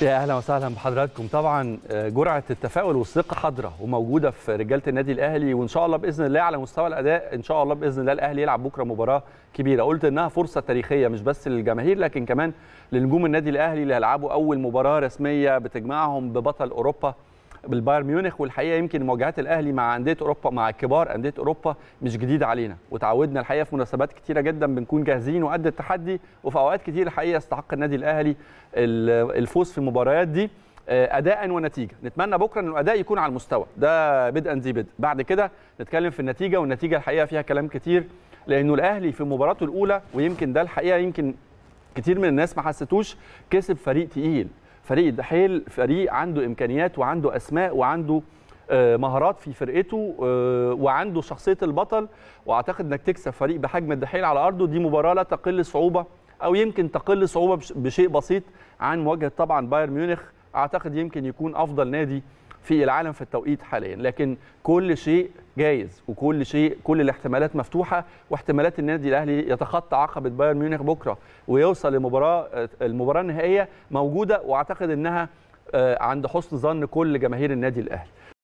يا اهلا وسهلا بحضراتكم طبعا آه، جرعه التفاؤل والثقه حاضره وموجوده في رجاله النادي الاهلي وان شاء الله باذن الله على مستوى الاداء ان شاء الله باذن الله الاهلي يلعب بكره مباراه كبيره قلت انها فرصه تاريخيه مش بس للجماهير لكن كمان لنجوم النادي الاهلي اللي هيلعبوا اول مباراه رسميه بتجمعهم ببطل اوروبا بالبايرن ميونخ والحقيقه يمكن مواجهات الاهلي مع انديه اوروبا مع كبار انديه اوروبا مش جديده علينا وتعودنا الحقيقه في مناسبات كتيره جدا بنكون جاهزين وقد التحدي وفي اوقات كتير الحقيقه يستحق النادي الاهلي الفوز في المباريات دي آه، اداء ونتيجه نتمنى بكره ان الاداء يكون على المستوى ده بدءا ذي بدء بعد كده نتكلم في النتيجه والنتيجه الحقيقه فيها كلام كتير لانه الاهلي في مباراته الاولى ويمكن ده الحقيقه يمكن كتير من الناس ما حسيتوش كسب فريق تقيل فريق الدحيل فريق عنده امكانيات وعنده اسماء وعنده آه، مهارات في فرقته آه، وعنده شخصيه البطل واعتقد انك تكسب فريق بحجم الدحيل على ارضه دي مباراه لا تقل صعوبه او يمكن تقل صعوبه بشيء بسيط عن مواجهه طبعا بايرن ميونخ اعتقد يمكن يكون افضل نادي في العالم في التوقيت حاليا لكن كل شيء جايز وكل شيء كل الاحتمالات مفتوحه واحتمالات النادي الاهلي يتخطى عقبه بايرن ميونخ بكره ويوصل لمباراه المباراه النهائيه موجوده واعتقد انها آه، عند حسن ظن كل جماهير النادي الاهلي